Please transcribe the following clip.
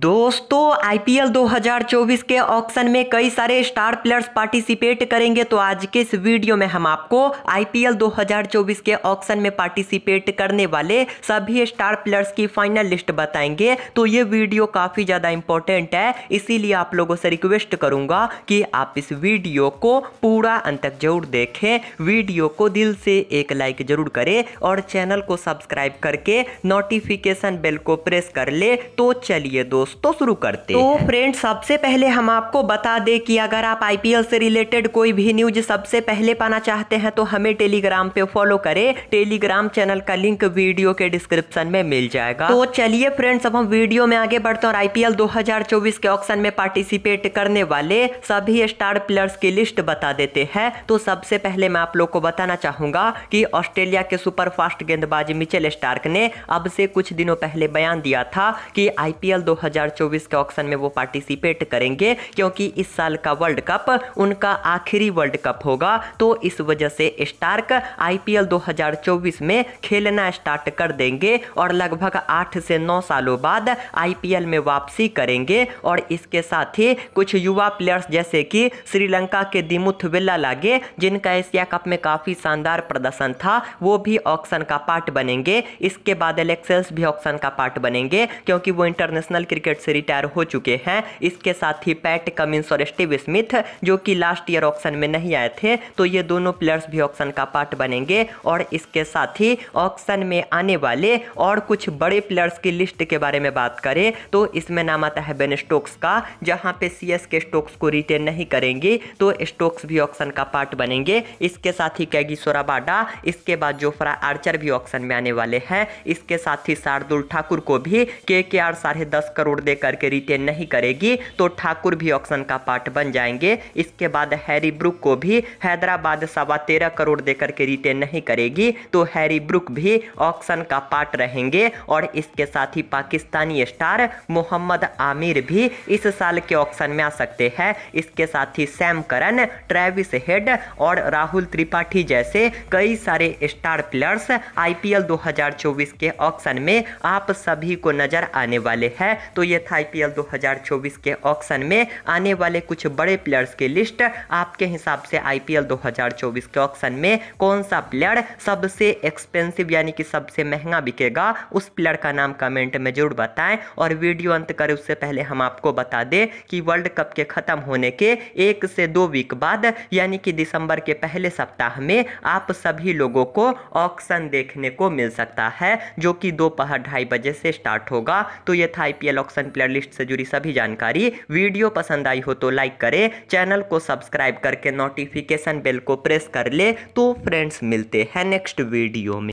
दोस्तों आईपीएल 2024 के ऑक्शन में कई सारे स्टार प्लेयर्स पार्टिसिपेट करेंगे तो आज के इस वीडियो में हम आपको आईपीएल 2024 के ऑक्शन में पार्टिसिपेट करने वाले सभी स्टार प्लेयर्स की फाइनल लिस्ट बताएंगे तो ये वीडियो काफ़ी ज़्यादा इंपॉर्टेंट है इसीलिए आप लोगों से रिक्वेस्ट करूँगा कि आप इस वीडियो को पूरा अंत तक जरूर देखें वीडियो को दिल से एक लाइक जरूर करें और चैनल को सब्सक्राइब करके नोटिफिकेशन बेल को प्रेस कर ले तो चलिए दोस्तों दोस्तों शुरू करते तो फ्रेंड सबसे पहले हम आपको बता दें कि अगर आप आईपीएल से रिलेटेड कोई भी न्यूज सबसे पहले पाना चाहते हैं तो हमें टेलीग्राम पे फॉलो करें टेलीग्राम चैनल का लिंक वीडियो के डिस्क्रिप्शन में मिल जाएगा तो चलिए फ्रेंड्स अब हम वीडियो में आगे बढ़ते हैं और आईपीएल 2024 के ऑप्शन में पार्टिसिपेट करने वाले सभी स्टार प्लेयर्स की लिस्ट बता देते हैं तो सबसे पहले मैं आप लोग को बताना चाहूंगा कि ऑस्ट्रेलिया के सुपरफास्ट गेंदबाज मिचेल स्टार्क ने अब से कुछ दिनों पहले बयान दिया था कि आईपीएल 2024 के ऑक्शन में वो पार्टिसिपेट करेंगे क्योंकि इस साल का वर्ल्ड कप उनका आखिरी वर्ल्ड कप होगा तो इस वजह से स्टार्क आईपीएल 2024 में खेलना स्टार्ट कर देंगे और लगभग आठ से नौ सालों बाद आईपीएल में वापसी करेंगे और इसके साथ ही कुछ युवा प्लेयर्स जैसे कि श्रीलंका के दिमुथ बिल्ला लागे जिनका एशिया कप में काफ़ी शानदार प्रदर्शन था वो भी ऑक्शन का पार्ट बनेंगे इसके बाद एलेक्सेल्स भी ऑक्शन का पार्ट बनेंगे क्योंकि वो इंटरनेशनल क्रिकेट क्रिकेट से रिटायर हो चुके हैं इसके साथ ही पैट कमिंस और स्टीव स्मिथ जो कि लास्ट ईयर ऑक्शन में नहीं आए थे तो ये दोनों प्लेयर्स भी ऑक्शन का पार्ट बनेंगे और इसके साथ ही ऑक्शन में आने वाले और कुछ बड़े प्लेयर्स की लिस्ट के बारे में बात करें तो इसमें नाम आता है बेन स्टोक्स का जहां पे सी के स्टोक्स को रिटेन नहीं करेंगी तो स्टोक्स भी ऑक्शन का पार्ट बनेंगे इसके साथ ही कैगी सोराबाडा इसके बाद जोफ्रा आर्चर भी ऑक्शन में आने वाले हैं इसके साथ ही शार्दुल ठाकुर को भी के के आर साढ़े दस करोड़ करोड़ दे करके रिटेन नहीं करेगी तो ठाकुर भी ऑक्शन का पार्ट बन जाएंगे इसके बाद हैरी ब्रुक को भी हैदराबाद सवा तेरह करोड़ दे करके रिटेन नहीं करेगी तो हैरी ब्रुक भी ऑक्शन का पार्ट रहेंगे और इसके साथ ही पाकिस्तानी स्टार मोहम्मद आमिर भी इस साल के ऑक्शन में आ सकते हैं इसके साथ ही सैम करन ट्रेविस हेड और राहुल त्रिपाठी जैसे कई सारे स्टार प्लेयर्स आईपीएल 2024 के ऑक्शन में आप सभी को नजर आने वाले हैं तो तो ये था आई 2024 के ऑक्शन में आने वाले कुछ बड़े प्लेयर्स की लिस्ट आपके हिसाब से आई 2024 के ऑक्शन में कौन सा प्लेयर सबसे एक्सपेंसिव यानी कि सबसे महंगा बिकेगा उस प्लेयर का नाम कमेंट में जरूर बताएं और वीडियो अंत करें उससे पहले हम आपको बता दें कि वर्ल्ड कप के ख़त्म होने के एक से दो वीक बाद यानी कि दिसंबर के पहले सप्ताह में आप सभी लोगों को ऑक्शन देखने को मिल सकता है जो कि दोपहर ढाई बजे से स्टार्ट होगा तो ये था आई ऑक्शन प्लेयर लिस्ट से जुड़ी सभी जानकारी वीडियो पसंद आई हो तो लाइक करें चैनल को सब्सक्राइब करके नोटिफिकेशन बेल को प्रेस कर ले तो फ्रेंड्स मिलते हैं नेक्स्ट वीडियो में